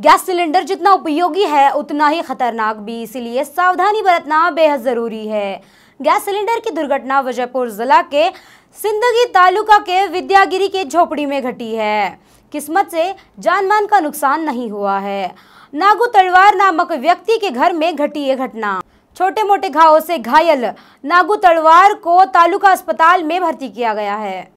gas cylinder जितना उपयोगी है उतना ही खतरनाक भी इसीलिए सावधानी बरतना बेहद ज़रूरी है गैस सिलेंडर की दुर्घटना विजयपुर ज़िला के सिंदगी तालुका के विद्यागिरी के झोपड़ी में घटी है किस्मत से जानमान का नुकसान नहीं हुआ है नागू तलवार नामक व्यक्ति के घर में घटी ये घटना छोटे मोटे घावों से घायल नागू तलवार को तालुका अस्पताल में भर्ती किया गया है